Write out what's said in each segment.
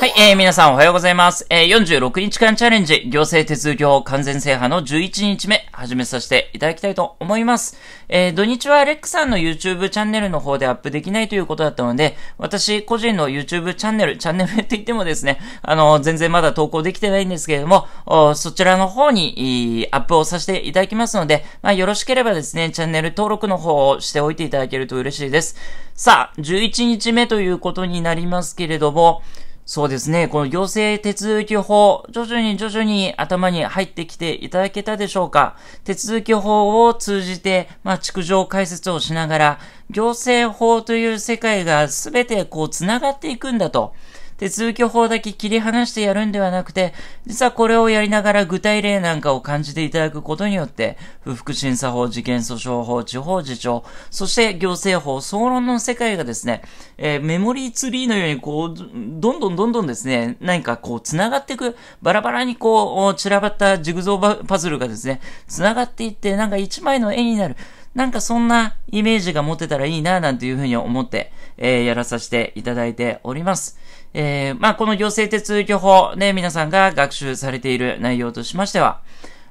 はい、えー、皆さんおはようございます。えー、46日間チャレンジ、行政手続き法完全制覇の11日目、始めさせていただきたいと思います。えー、土日はレックさんの YouTube チャンネルの方でアップできないということだったので、私個人の YouTube チャンネル、チャンネルって言ってもですね、あのー、全然まだ投稿できてないんですけれども、そちらの方に、アップをさせていただきますので、まあ、よろしければですね、チャンネル登録の方をしておいていただけると嬉しいです。さあ、11日目ということになりますけれども、そうですね。この行政手続き法、徐々に徐々に頭に入ってきていただけたでしょうか手続き法を通じて、まあ、築城解説をしながら、行政法という世界が全てこう繋がっていくんだと。手続き法だけ切り離してやるんではなくて、実はこれをやりながら具体例なんかを感じていただくことによって、不服審査法、事件訴訟法、地方自治法、そして行政法、総論の世界がですね、えー、メモリーツリーのようにこう、どんどんどんどんですね、何かこう繋がっていく、バラバラにこう散らばったジグゾーパズルがですね、繋がっていって、なんか一枚の絵になる。なんかそんなイメージが持てたらいいな、なんていうふうに思って、えー、やらさせていただいております。えー、まあ、この行政手続き法、ね、皆さんが学習されている内容としましては、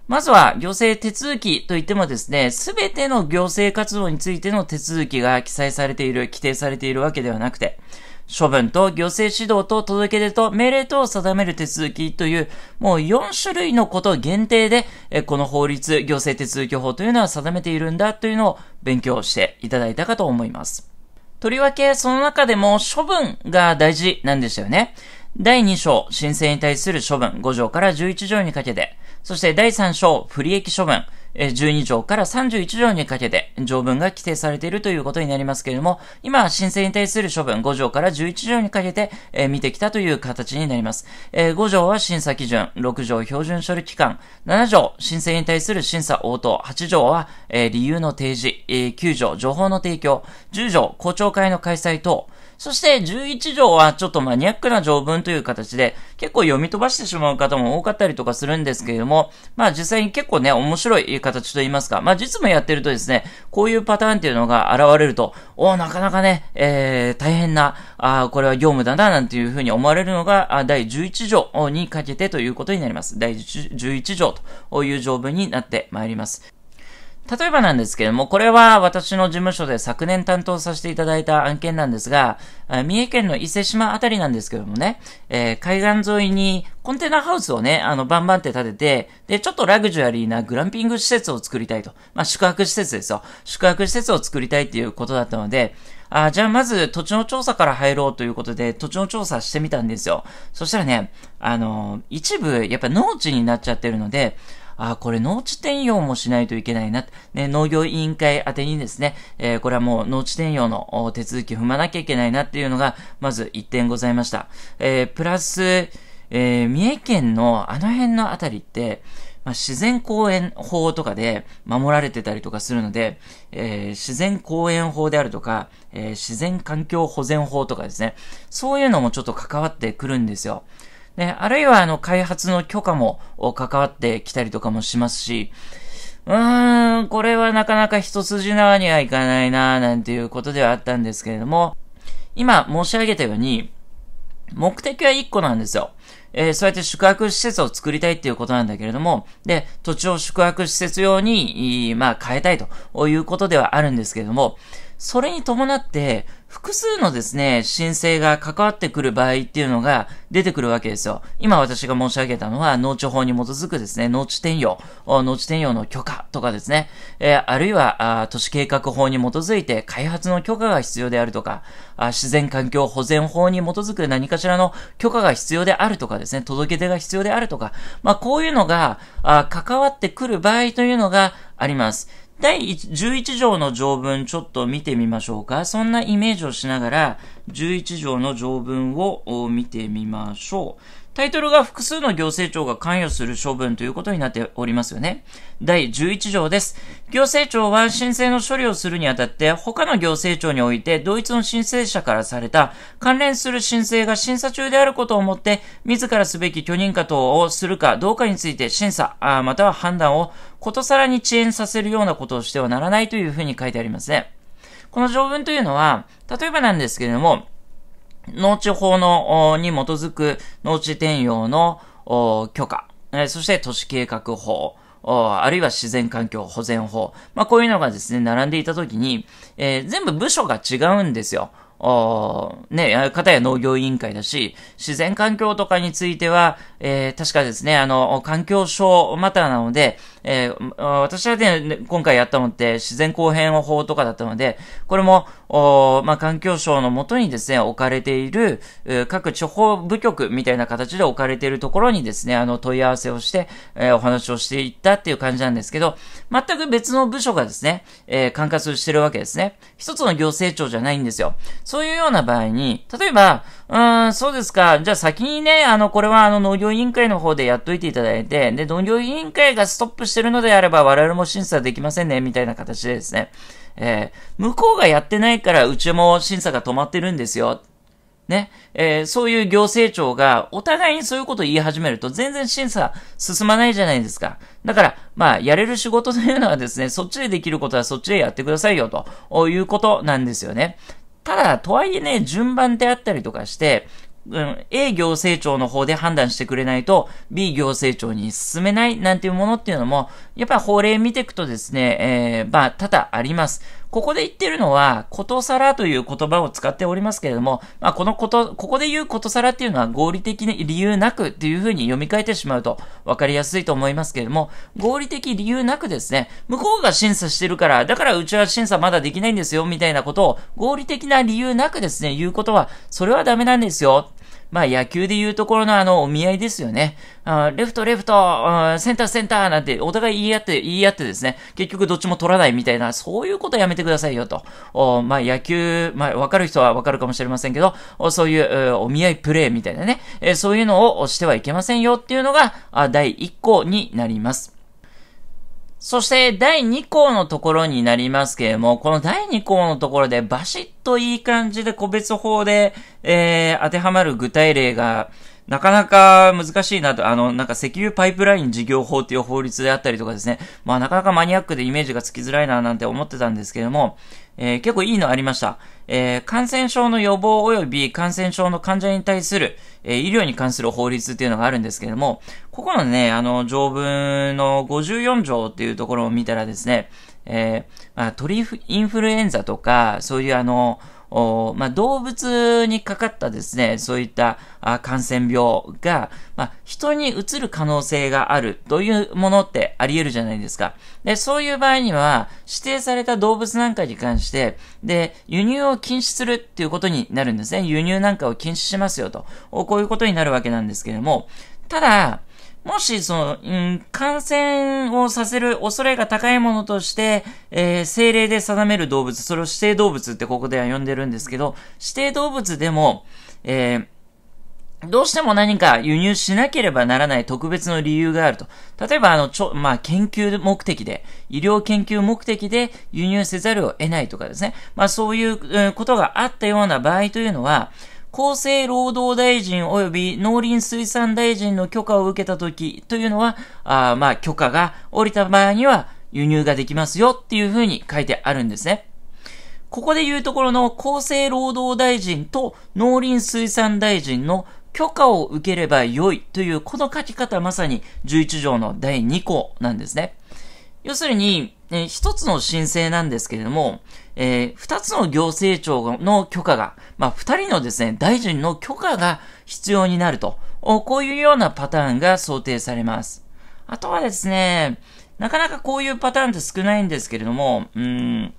まずは行政手続きといってもですね、すべての行政活動についての手続きが記載されている、規定されているわけではなくて、処分と行政指導と届け出と命令等を定める手続きという、もう4種類のこと限定で、この法律、行政手続き法というのは定めているんだというのを勉強していただいたかと思います。とりわけ、その中でも処分が大事なんでしたよね。第2章、申請に対する処分、5条から11条にかけて、そして第3章、不利益処分、12条から31条にかけて条文が規定されているということになりますけれども、今、申請に対する処分5条から11条にかけて、見てきたという形になります。5条は審査基準、6条標準処理期間、7条申請に対する審査応答、8条は、理由の提示、9条情報の提供、10条公聴会の開催等、そして11条はちょっとマニアックな条文という形で結構読み飛ばしてしまう方も多かったりとかするんですけれども、まあ実際に結構ね、面白い形といいますか、まあ実務やってるとですね、こういうパターンっていうのが現れると、おお、なかなかね、えー、大変な、あこれは業務だな、なんていうふうに思われるのが、第11条にかけてということになります。第11条という条文になってまいります。例えばなんですけれども、これは私の事務所で昨年担当させていただいた案件なんですが、三重県の伊勢島あたりなんですけどもね、えー、海岸沿いにコンテナハウスをね、あの、バンバンって建てて、で、ちょっとラグジュアリーなグランピング施設を作りたいと。まあ、宿泊施設ですよ。宿泊施設を作りたいっていうことだったので、あじゃあまず土地の調査から入ろうということで、土地の調査してみたんですよ。そしたらね、あのー、一部、やっぱ農地になっちゃってるので、ああ、これ農地転用もしないといけないな。ね、農業委員会宛てにですね、えー、これはもう農地転用の手続き踏まなきゃいけないなっていうのが、まず1点ございました。えー、プラス、えー、三重県のあの辺のあたりって、まあ、自然公園法とかで守られてたりとかするので、えー、自然公園法であるとか、えー、自然環境保全法とかですね、そういうのもちょっと関わってくるんですよ。ね、あるいはあの開発の許可も関わってきたりとかもしますし、うーん、これはなかなか一筋縄にはいかないなぁなんていうことではあったんですけれども、今申し上げたように、目的は一個なんですよ。えー、そうやって宿泊施設を作りたいっていうことなんだけれども、で、土地を宿泊施設用に、まあ変えたいということではあるんですけれども、それに伴って、複数のですね、申請が関わってくる場合っていうのが出てくるわけですよ。今私が申し上げたのは、農地法に基づくですね、農地転用、農地転用の許可とかですね、えー、あるいはあ、都市計画法に基づいて開発の許可が必要であるとかあ、自然環境保全法に基づく何かしらの許可が必要であるとかですね、届け出が必要であるとか、まあこういうのが、あ関わってくる場合というのがあります。第11条の条文ちょっと見てみましょうか。そんなイメージをしながら、11条の条文を見てみましょう。タイトルが複数の行政庁が関与する処分ということになっておりますよね。第11条です。行政庁は申請の処理をするにあたって、他の行政庁において同一の申請者からされた関連する申請が審査中であることをもって、自らすべき許認可等をするかどうかについて審査、あまたは判断をことさらに遅延させるようなことをしてはならないというふうに書いてありますね。この条文というのは、例えばなんですけれども、農地法のに基づく農地転用の許可、えそして都市計画法、あるいは自然環境保全法。まあ、こういうのがですね、並んでいたときに、えー、全部部署が違うんですよ。ね、かたや農業委員会だし、自然環境とかについては、えー、確かですね、あの、環境省またなので、えー、私はね、今回やったのって自然公平法とかだったので、これも、まあ、環境省のもとにですね、置かれている、各地方部局みたいな形で置かれているところにですね、あの、問い合わせをして、えー、お話をしていったっていう感じなんですけど、全く別の部署がですね、えー、管轄してるわけですね。一つの行政庁じゃないんですよ。そういうような場合に、例えば、うーん、そうですか、じゃあ先にね、あの、これはあの、農業委員会の方でやっといていただいて、で、農業委員会がストップしてしてるのであれば我々も審査できませんね、みたいな形でですね。えー、向こうがやってないからうちも審査が止まってるんですよ。ね、えー、そういう行政庁がお互いにそういうことを言い始めると全然審査進まないじゃないですか。だから、まあ、やれる仕事というのはですね、そっちでできることはそっちでやってくださいよ、ということなんですよね。ただ、とはいえね、順番であったりとかして、うん、A 行政庁の方で判断してくれないと B 行政庁に進めないなんていうものっていうのも、やっぱり法令見ていくとですね、えー、まあ、多々あります。ここで言ってるのは、ことさらという言葉を使っておりますけれども、まあ、このこと、ここで言うことさらっていうのは合理的に理由なくっていうふうに読み替えてしまうと分かりやすいと思いますけれども、合理的理由なくですね、向こうが審査してるから、だからうちは審査まだできないんですよ、みたいなことを合理的な理由なくですね、言うことは、それはダメなんですよ。まあ野球でいうところのあの、お見合いですよね。あレフト、レフト、センター、センターなんてお互い言い合って、言い合ってですね、結局どっちも取らないみたいな、そういうことやめてくださいよと。おまあ野球、まあわかる人はわかるかもしれませんけど、おそういうお見合いプレイみたいなね、えそういうのをしてはいけませんよっていうのが、あ第1項になります。そして第2項のところになりますけれども、この第2項のところでバシッといい感じで個別法で、えー、当てはまる具体例が、なかなか難しいなと、あの、なんか石油パイプライン事業法っていう法律であったりとかですね、まあなかなかマニアックでイメージがつきづらいななんて思ってたんですけれども、えー、結構いいのありました。えー、感染症の予防及び感染症の患者に対する、えー、医療に関する法律っていうのがあるんですけれども、ここのね、あの、条文の54条っていうところを見たらですね、えー、まあ、鳥インフルエンザとか、そういうあの、おまあ、動物にかかったですね、そういった感染病が、まあ、人にうつる可能性があるというものってあり得るじゃないですか。で、そういう場合には、指定された動物なんかに関して、で、輸入を禁止するっていうことになるんですね。輸入なんかを禁止しますよと。こういうことになるわけなんですけれども、ただ、もし、その、うん、感染をさせる恐れが高いものとして、えー、政令で定める動物、それを指定動物ってここでは呼んでるんですけど、指定動物でも、えーどうしても何か輸入しなければならない特別の理由があると。例えば、あの、ちょ、まあ、研究目的で、医療研究目的で輸入せざるを得ないとかですね。まあ、そういうことがあったような場合というのは、厚生労働大臣及び農林水産大臣の許可を受けた時というのは、あまあ許可が降りた場合には輸入ができますよっていうふうに書いてあるんですね。ここで言うところの厚生労働大臣と農林水産大臣の許可を受ければ良いというこの書き方まさに11条の第2項なんですね。要するに、えー、一つの申請なんですけれども、えー、二つの行政庁の許可が、まあ、二人のですね、大臣の許可が必要になると、こういうようなパターンが想定されます。あとはですね、なかなかこういうパターンって少ないんですけれども、うん、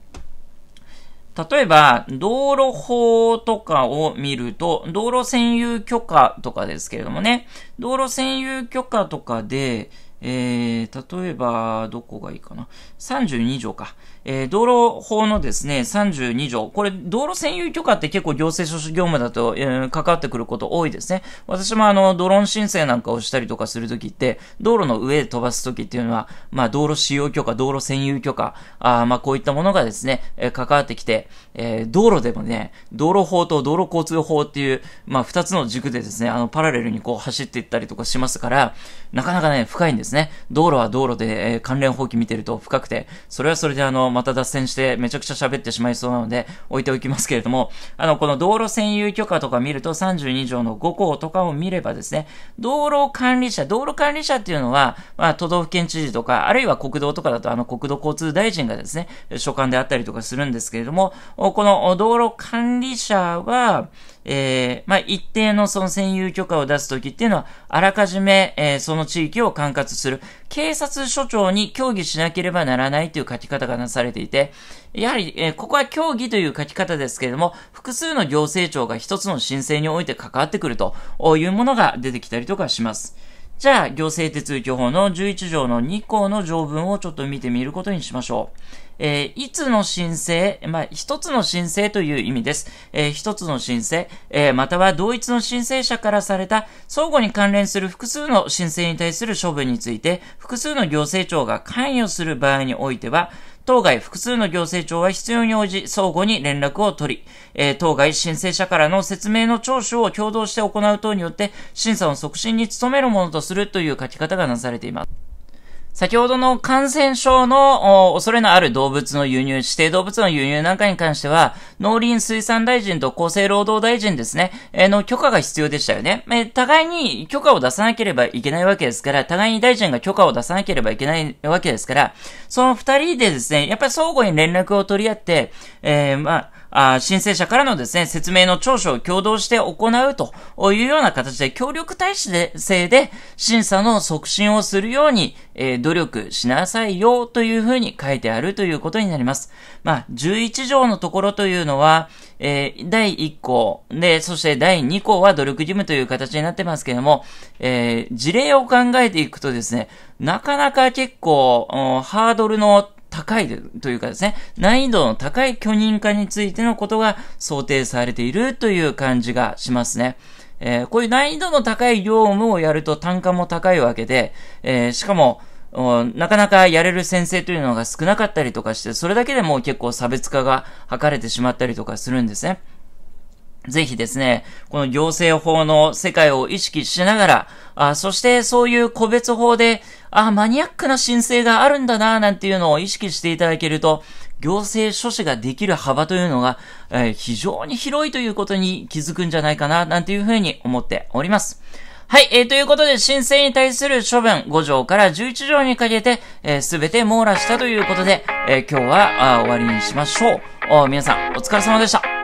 例えば、道路法とかを見ると、道路占有許可とかですけれどもね、道路占有許可とかで、えー、例えば、どこがいいかな。32条か。えー、道路法のですね、32条。これ、道路占有許可って結構行政書士業務だと、えー、関わってくること多いですね。私もあの、ドローン申請なんかをしたりとかするときって、道路の上で飛ばすときっていうのは、まあ、道路使用許可、道路占有許可、あまあ、こういったものがですね、えー、関わってきて、えー、道路でもね、道路法と道路交通法っていう、まあ、二つの軸でですね、あの、パラレルにこう走っていったりとかしますから、なかなかね、深いんですね。道路は道路で、えー、関連法規見てると深くて、それはそれであの、まあまた脱線してめちゃくちゃ喋ってしまいそうなので置いておきますけれども、あの、この道路占有許可とか見ると32条の5項とかを見ればですね、道路管理者、道路管理者っていうのは、まあ、都道府県知事とか、あるいは国道とかだとあの国土交通大臣がですね、所管であったりとかするんですけれども、この道路管理者は、えー、まあ、一定のその占有許可を出すときっていうのは、あらかじめ、えー、その地域を管轄する警察署長に協議しなければならないという書き方がなされていて、やはり、えー、ここは協議という書き方ですけれども、複数の行政庁が一つの申請において関わってくるというものが出てきたりとかします。じゃあ、行政手続き法の11条の2項の条文をちょっと見てみることにしましょう。えー、いつの申請、まあ、一つの申請という意味です。えー、一つの申請、えー、または同一の申請者からされた相互に関連する複数の申請に対する処分について、複数の行政庁が関与する場合においては、当該複数の行政庁は必要に応じ相互に連絡を取り、えー、当該申請者からの説明の聴取を共同して行う等によって審査の促進に努めるものとするという書き方がなされています。先ほどの感染症の恐れのある動物の輸入、指定動物の輸入なんかに関しては、農林水産大臣と厚生労働大臣ですね、えー、の許可が必要でしたよね。えー、互いに許可を出さなければいけないわけですから、互いに大臣が許可を出さなければいけないわけですから、その二人でですね、やっぱり相互に連絡を取り合って、えー、まあ、あ申請者からのですね、説明の聴取を共同して行うというような形で、協力体制で審査の促進をするように、えー、努力しなさいよというふうに書いてあるということになります。まあ、11条のところというのは、えー、第1項で、そして第2項は努力義務という形になってますけれども、えー、事例を考えていくとですね、なかなか結構、ハードルの高いというかですね、難易度の高い許認化についてのことが想定されているという感じがしますね。えー、こういう難易度の高い業務をやると単価も高いわけで、えー、しかも、なかなかやれる先生というのが少なかったりとかして、それだけでも結構差別化が図れてしまったりとかするんですね。ぜひですね、この行政法の世界を意識しながら、あそしてそういう個別法で、あマニアックな申請があるんだな、なんていうのを意識していただけると、行政書士ができる幅というのが、えー、非常に広いということに気づくんじゃないかな、なんていうふうに思っております。はい、えー、ということで、申請に対する処分5条から11条にかけて、えす、ー、べて網羅したということで、えー、今日はあ終わりにしましょう。皆さん、お疲れ様でした。